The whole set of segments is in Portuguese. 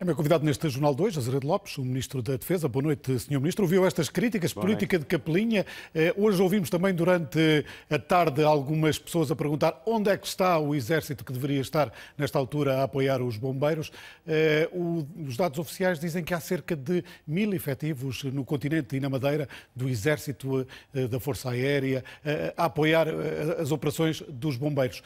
É meu convidado neste Jornal 2, Azeredo Lopes, o Ministro da Defesa. Boa noite, Sr. Ministro. Ouviu estas críticas, Boa política noite. de capelinha. Eh, hoje ouvimos também durante a tarde algumas pessoas a perguntar onde é que está o Exército que deveria estar nesta altura a apoiar os bombeiros. Eh, os dados oficiais dizem que há cerca de mil efetivos no continente e na Madeira do Exército, eh, da Força Aérea, a apoiar as operações dos bombeiros.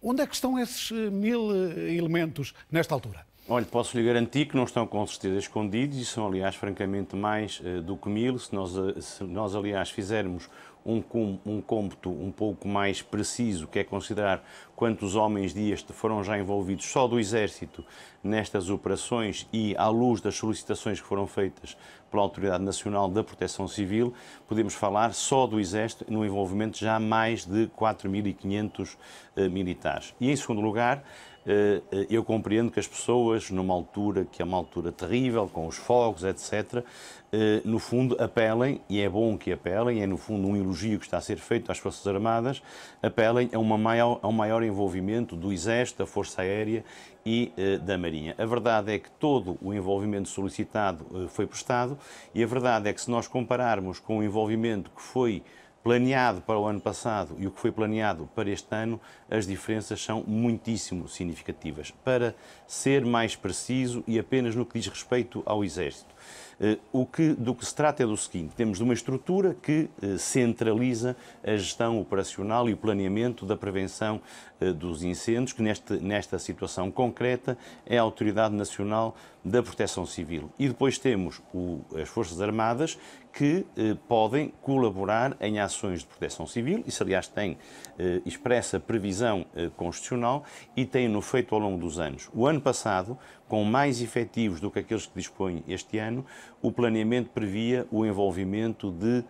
Onde é que estão esses mil elementos nesta altura? Olha, posso lhe garantir que não estão com certeza escondidos e são, aliás, francamente, mais uh, do que mil. Se nós, eh, se nós aliás, fizermos um, com, um cômputo um pouco mais preciso, que é considerar quantos homens dias foram já envolvidos só do Exército nestas operações e à luz das solicitações que foram feitas pela Autoridade Nacional da Proteção Civil, podemos falar só do Exército no envolvimento já mais de 4.500 uh, eh, militares. E, em segundo lugar, eh, eh, eu compreendo que as pessoas, numa altura que é uma altura terrível, com os fogos, etc., eh, no fundo apelem, e é bom que apelem, é no fundo um elogio que está a ser feito às Forças Armadas, apelem a, uma maior, a um maior envolvimento do Exército, da Força Aérea e da Marinha. A verdade é que todo o envolvimento solicitado foi prestado, e a verdade é que se nós compararmos com o envolvimento que foi planeado para o ano passado e o que foi planeado para este ano, as diferenças são muitíssimo significativas. Para ser mais preciso e apenas no que diz respeito ao Exército, eh, o que, do que se trata é do seguinte: temos uma estrutura que eh, centraliza a gestão operacional e o planeamento da prevenção eh, dos incêndios, que neste, nesta situação concreta é a Autoridade Nacional da Proteção Civil. E depois temos o, as Forças Armadas, que eh, podem colaborar em ações de proteção civil, isso aliás tem eh, expressa previsão eh, constitucional e tem-no feito ao longo dos anos. O ano passado, com mais efetivos do que aqueles que dispõe este ano, ano, o planeamento previa o envolvimento de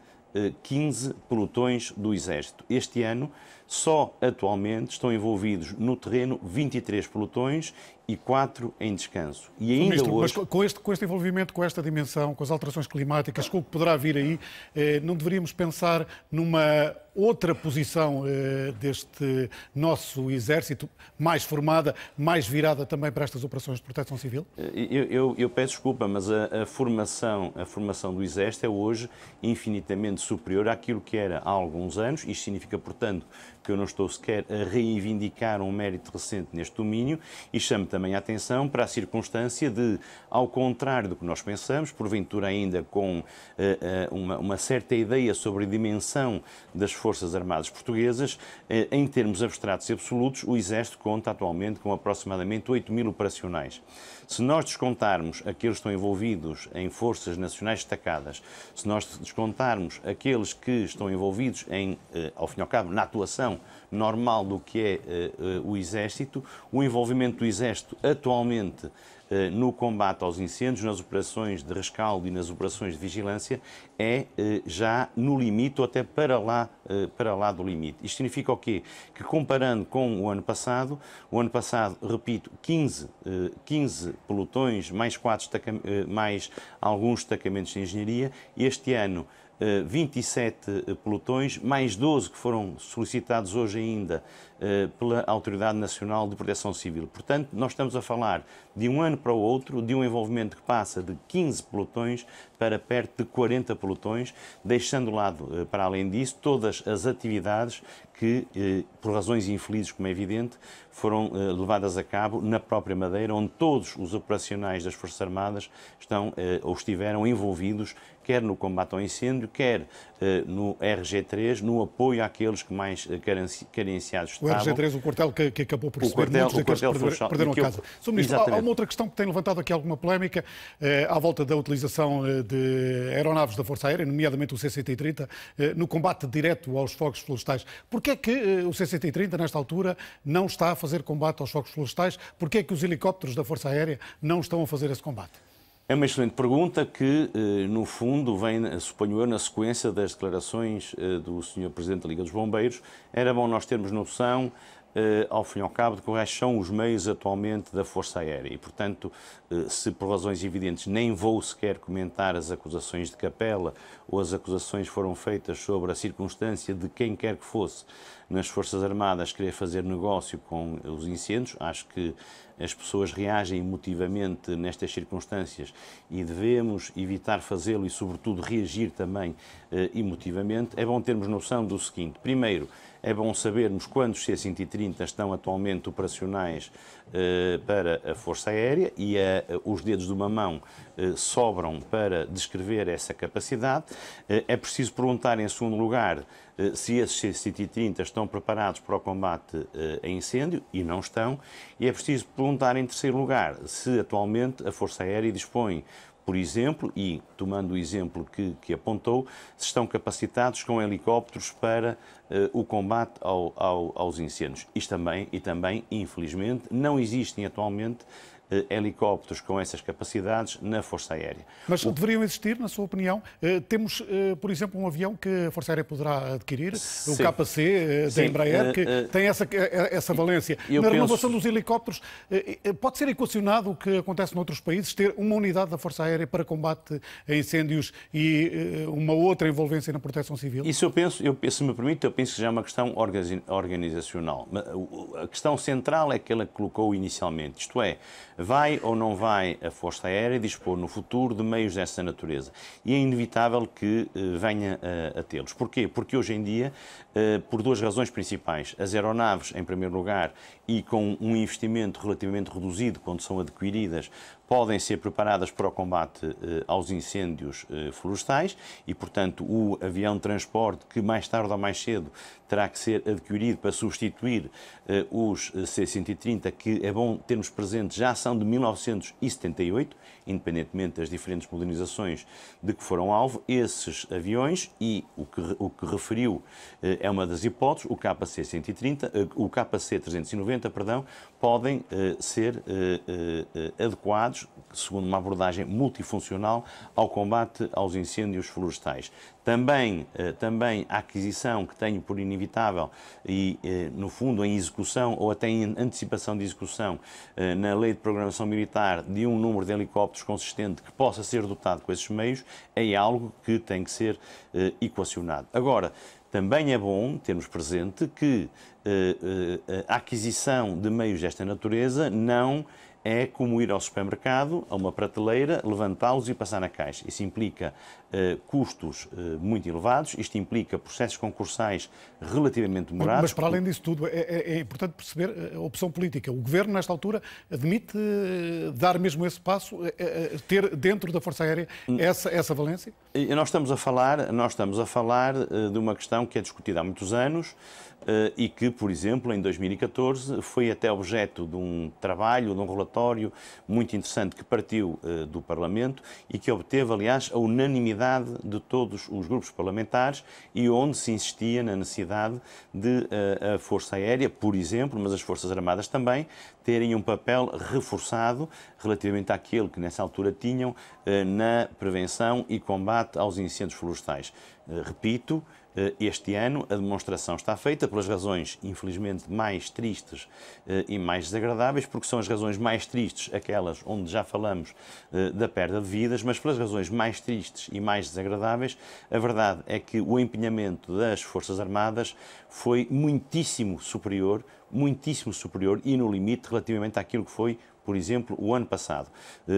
15 eh, pelotões do Exército. Este ano só atualmente estão envolvidos no terreno 23 pelotões e 4 em descanso. E ainda Ministro, hoje... Mas com este, com este envolvimento, com esta dimensão, com as alterações climáticas, com o que poderá vir aí, eh, não deveríamos pensar numa outra posição eh, deste nosso exército, mais formada, mais virada também para estas operações de proteção civil? Eh, eu, eu, eu peço desculpa, mas a, a, formação, a formação do exército é hoje infinitamente superior àquilo que era há alguns anos. Isto significa, portanto, que eu não estou sequer a reivindicar um mérito recente neste domínio, e chamo também a atenção para a circunstância de, ao contrário do que nós pensamos, porventura ainda com uh, uh, uma, uma, certa ideia sobre a dimensão das Forças Armadas Portuguesas, uh, em termos abstratos e absolutos, o Exército conta atualmente com aproximadamente 8 mil operacionais. Se nós descontarmos aqueles que estão envolvidos em forças nacionais destacadas, se nós descontarmos aqueles que estão envolvidos em, ao fim e ao cabo, na atuação normal do que é eh, eh, o Exército, o envolvimento do Exército atualmente eh, no combate aos incêndios, nas operações de rescaldo e nas operações de vigilância, é já no limite ou até para lá, para lá do limite. Isto significa o quê? Que comparando com o ano passado, o ano passado, repito, 15, 15 pelotões, mais, quatro mais alguns destacamentos de engenharia, este ano 27 eh, eh, pelotões, mais 12 que foram solicitados hoje ainda eh, pela Autoridade Nacional de Proteção Civil. Portanto, nós estamos a falar de um ano para o outro, de um envolvimento que passa de 15 pelotões para perto de 40 pelotões, deixando de lado, para além disso, todas as atividades que, eh, por razões infelizes, como é evidente, foram eh, levadas a cabo na própria Madeira, onde todos os operacionais das Forças Armadas estão eh, ou estiveram envolvidos, quer no combate ao incêndio, quer no RG3, no apoio àqueles que mais carenciados estavam. O RG3, o quartel que, que acabou por o receber quartel, o quartel perder, só, perderam casa. Sr. Ministro, há, uma outra questão que tem levantado aqui alguma polémica à volta da utilização de aeronaves da Força Aérea, nomeadamente o C-130, no combate direto aos fogos florestais. Porquê? é que eh, o C-130, nesta altura, não está a fazer combate aos focos florestais? que é que os helicópteros da Força Aérea não estão a fazer esse combate? É uma excelente pergunta que, eh, no fundo, vem, eh, suponho eu, na sequência das declarações do Sr. Presidente da Liga dos Bombeiros. Era bom nós termos noção eh, ao fim e ao cabo, de quais são os meios atualmente da Força Aérea. E, portanto, eh, se por razões evidentes nem vou sequer comentar as acusações de Capela ou as acusações foram feitas sobre a circunstância de quem quer que fosse nas Forças Armadas querer fazer negócio com os incêndios, acho que as pessoas reagem emotivamente nestas circunstâncias e devemos evitar fazê-lo e, sobretudo, reagir também eh, emotivamente. É bom termos noção do seguinte: primeiro, é bom sabermos quantos C-130 estão atualmente operacionais eh, para a Força Aérea e eh, os dedos de uma mão eh, sobram para descrever essa capacidade. Eh, é preciso perguntar, em segundo lugar, eh, se esses C-130 estão preparados para o combate eh, a incêndio e não estão. E é preciso perguntar, em terceiro lugar, se atualmente a Força Aérea dispõe por exemplo, e tomando o exemplo que, que apontou, estão capacitados com helicópteros para uh, o combate ao, ao, aos incêndios. Isto também, e também, infelizmente, não existem atualmente eh, helicópteros com essas capacidades na Força Aérea. Mas o... deveriam existir, na sua opinião? Eh, temos, eh, por exemplo, um avião que a Força Aérea poderá adquirir, Sim. o KC da Embraer, que uh, uh, tem essa, essa valência. Eu na penso... renovação dos helicópteros, pode ser equacionado o que acontece noutros países, ter uma unidade da Força Aérea para combate a incêndios e uma outra envolvência na proteção civil? Isso eu penso, eu, se me permite, eu penso que já é uma questão organizacional. A questão central é aquela que colocou inicialmente, isto é, Vai ou não vai a Força Aérea dispor no futuro de meios dessa natureza? E é inevitável que eh, venha a, a tê-los. Porquê? Porque hoje em dia, eh, por duas razões principais, as aeronaves, em primeiro lugar, e com um investimento relativamente reduzido quando são adquiridas podem ser preparadas para o combate eh, aos incêndios eh, florestais e, portanto, o avião de transporte que mais tarde ou mais cedo terá que ser adquirido para substituir eh, os C-130, que é bom termos presente, já são de 1978, independentemente das diferentes modernizações de que foram alvo, esses aviões e o que, o que referiu é uma das hipóteses, o KC-130, o KC-390, perdão, podem ser adequados segundo uma abordagem multifuncional, ao combate aos incêndios florestais. Também, eh, também a aquisição que tenho por inevitável e, eh, no fundo, em execução ou até em antecipação de execução eh, na Lei de Programação Militar de um número de helicópteros consistente que possa ser dotado com esses meios, é algo que tem que ser equacionado. Agora, também é bom termos presente que a aquisição de meios desta natureza não é como ir ao supermercado, a uma prateleira, levantá-los e passar na caixa. Isso implica eh, custos eh, muito elevados, isto implica processos concursais relativamente demorados. Mas, para além disso tudo, é, é, é, importante perceber eh, a opção política. O governo, nesta altura, admite eh, dar mesmo esse passo, eh, eh, ter dentro da Força Aérea hum. essa, essa valência? Nós estamos a falar, nós estamos a falar de uma questão que é discutida há muitos anos e que, por exemplo, em 2014 foi até objeto de um trabalho, de um relatório relatório muito interessante que partiu eh, do Parlamento e que obteve, aliás, a unanimidade de todos os grupos parlamentares e onde se insistia na necessidade de eh, a Força Aérea, por exemplo, mas as Forças Armadas também, terem um papel reforçado relativamente àquele que nessa altura tinham eh, na prevenção e combate aos incêndios florestais. repito, eh, este ano. A demonstração está feita pelas razões, infelizmente, mais tristes eh, e mais desagradáveis, porque são as razões mais tristes aquelas onde já falamos eh, da perda de vidas, mas pelas razões mais tristes e mais desagradáveis, a verdade é que o empenhamento das Forças Armadas foi muitíssimo superior, muitíssimo superior e no limite relativamente àquilo que foi por exemplo, o ano passado.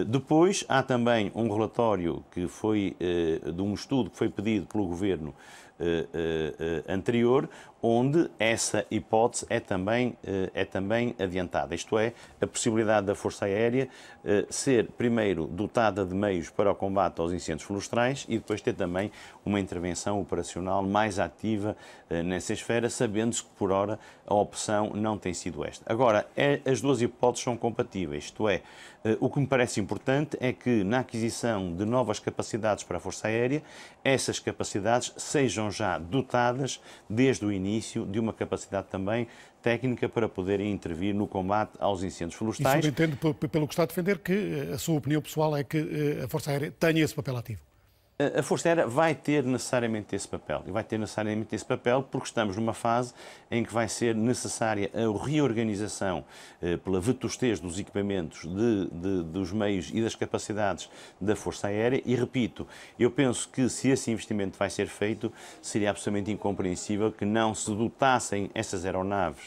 Depois, há também um relatório que foi de um estudo que foi pedido pelo Governo eh, eh, eh, anterior, onde essa hipótese é também, é também adiantada, isto é, a possibilidade da Força Aérea ser, primeiro, dotada de meios para o combate aos incêndios florestais e depois ter também uma intervenção operacional mais ativa nessa esfera, sabendo-se que, por hora, a opção não tem sido esta. Agora, é, as duas hipóteses são compatíveis, isto é, eh, o que me parece importante é que, na aquisição de novas capacidades para a Força Aérea, essas capacidades sejam já dotadas, desde o início, de uma capacidade também técnica para poderem intervir no combate aos incêndios florestais. E entendo pelo que está a defender, que eh, a sua opinião pessoal é que eh, a Força Aérea tenha esse papel ativo a Força Aérea vai ter necessariamente esse papel. E vai ter necessariamente esse papel porque estamos numa fase em que vai ser necessária a reorganização eh, pela vetustez dos equipamentos, de, de, dos meios e das capacidades da Força Aérea. E repito, eu penso que se esse investimento vai ser feito, seria absolutamente incompreensível que não se dotassem essas aeronaves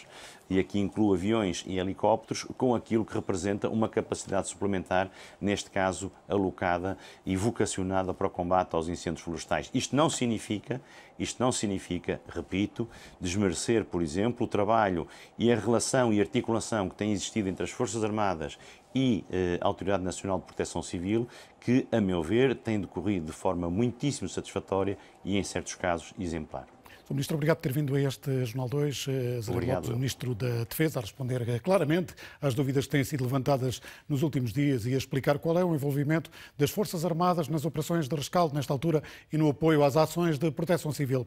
e aqui incluo aviões e helicópteros, com aquilo que representa uma capacidade suplementar, neste caso alocada e vocacionada para o combate aos incêndios florestais. Isto não significa, isto não significa, repito, desmerecer, por exemplo, o trabalho e a relação e articulação que tem existido entre as Forças Armadas e eh, a Autoridade Nacional de Proteção Civil, que, a meu ver, tem decorrido de forma muitíssimo satisfatória e, em certos casos, exemplar. Sr. Ministro, obrigado por ter vindo a este Jornal 2. Eh, Zé Lopes, o Ministro da Defesa, a responder eh, claramente às dúvidas que têm sido levantadas nos últimos dias e a explicar qual é o envolvimento das Forças Armadas nas operações de rescaldo nesta altura e no apoio às ações de proteção civil.